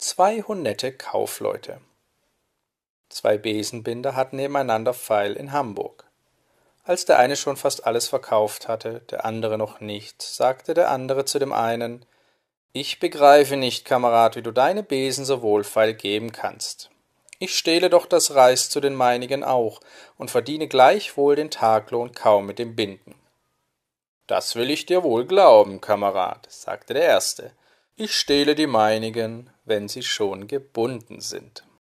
zwei hunderte Kaufleute. Zwei Besenbinder hatten nebeneinander Pfeil in Hamburg. Als der eine schon fast alles verkauft hatte, der andere noch nicht, sagte der andere zu dem einen Ich begreife nicht, Kamerad, wie du deine Besen so wohlfeil geben kannst. Ich stehle doch das Reis zu den meinigen auch und verdiene gleichwohl den Taglohn kaum mit dem Binden. Das will ich dir wohl glauben, Kamerad, sagte der erste. Ich stehle die meinigen, wenn sie schon gebunden sind.